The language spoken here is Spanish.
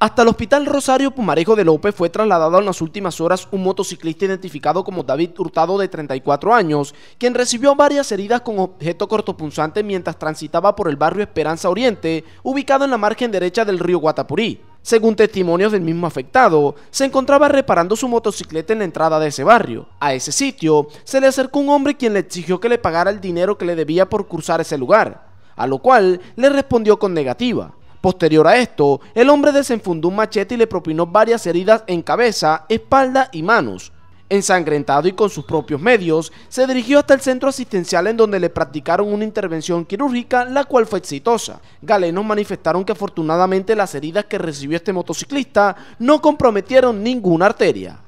Hasta el Hospital Rosario Pumarejo de López fue trasladado en las últimas horas un motociclista identificado como David Hurtado de 34 años, quien recibió varias heridas con objeto cortopunzante mientras transitaba por el barrio Esperanza Oriente, ubicado en la margen derecha del río Guatapurí. Según testimonios del mismo afectado, se encontraba reparando su motocicleta en la entrada de ese barrio. A ese sitio se le acercó un hombre quien le exigió que le pagara el dinero que le debía por cruzar ese lugar, a lo cual le respondió con negativa. Posterior a esto, el hombre desenfundó un machete y le propinó varias heridas en cabeza, espalda y manos. Ensangrentado y con sus propios medios, se dirigió hasta el centro asistencial en donde le practicaron una intervención quirúrgica, la cual fue exitosa. Galenos manifestaron que afortunadamente las heridas que recibió este motociclista no comprometieron ninguna arteria.